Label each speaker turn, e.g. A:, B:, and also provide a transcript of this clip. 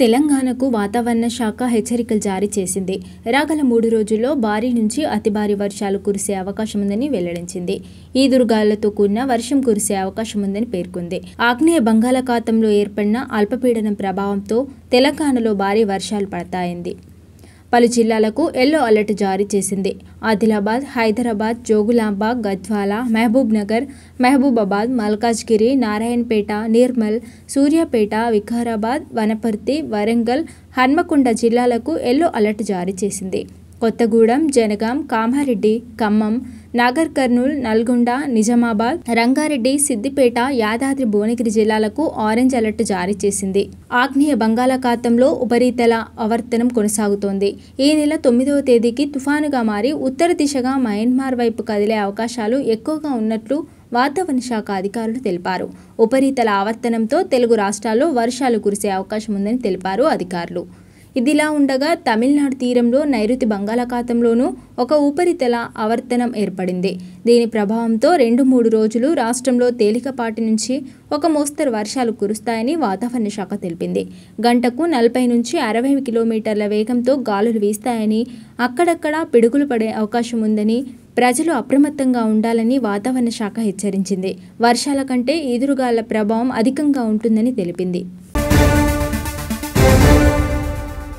A: తెలంగాణకు వాతావరణ శాఖ హెచ్చరికలు జారీ చేసింది రాగల మూడు రోజుల్లో భారీ నుంచి అతి భారీ వర్షాలు కురిసే అవకాశం ఉందని వెల్లడించింది ఈ దుర్గాలతో కూడిన వర్షం కురిసే అవకాశం ఉందని పేర్కొంది ఆగ్నేయ బంగాళాఖాతంలో ఏర్పడిన అల్పపీడనం ప్రభావంతో తెలంగాణలో భారీ వర్షాలు పడతాయింది పలు జిల్లాలకు ఎల్లో అలర్ట్ జారీ చేసింది ఆదిలాబాద్ హైదరాబాద్ జోగులాంబ గద్వాల మహబూబ్ నగర్ మహబూబాబాద్ మల్కాజ్గిరి నారాయణపేట నిర్మల్ సూర్యాపేట వికారాబాద్ వనపర్తి వరంగల్ హన్మకొండ జిల్లాలకు ఎల్లో అలర్ట్ జారీ చేసింది కొత్తగూడెం జనగాం కామారెడ్డి ఖమ్మం నాగర్ కర్నూల్ నల్గొండ నిజామాబాద్ రంగారెడ్డి సిద్దిపేట యాదాద్రి భువనగిరి జిల్లాలకు ఆరెంజ్ అలర్ట్ జారీ చేసింది ఆగ్నేయ బంగాళాఖాతంలో ఉపరితల ఆవర్తనం కొనసాగుతోంది ఈ నెల తొమ్మిదవ తేదీకి తుఫానుగా మారి ఉత్తర దిశగా మయన్మార్ వైపు కదిలే అవకాశాలు ఎక్కువగా ఉన్నట్లు వాతావరణ శాఖ అధికారులు తెలిపారు ఉపరితల ఆవర్తనంతో తెలుగు రాష్ట్రాల్లో వర్షాలు కురిసే అవకాశం ఉందని తెలిపారు అధికారులు ఇదిలా ఉండగా తమిళనాడు తీరంలో నైరుతి బంగాళాఖాతంలోనూ ఒక ఉపరితల ఆవర్తనం ఏర్పడింది దీని ప్రభావంతో రెండు మూడు రోజులు రాష్ట్రంలో తేలికపాటి నుంచి ఒక మోస్తరు వర్షాలు కురుస్తాయని వాతావరణ శాఖ తెలిపింది గంటకు నలభై నుంచి అరవై కిలోమీటర్ల వేగంతో గాలులు వీస్తాయని అక్కడక్కడ పిడుగులు పడే అవకాశం ఉందని ప్రజలు అప్రమత్తంగా ఉండాలని వాతావరణ శాఖ హెచ్చరించింది వర్షాల కంటే ఈదురుగాల ప్రభావం అధికంగా ఉంటుందని తెలిపింది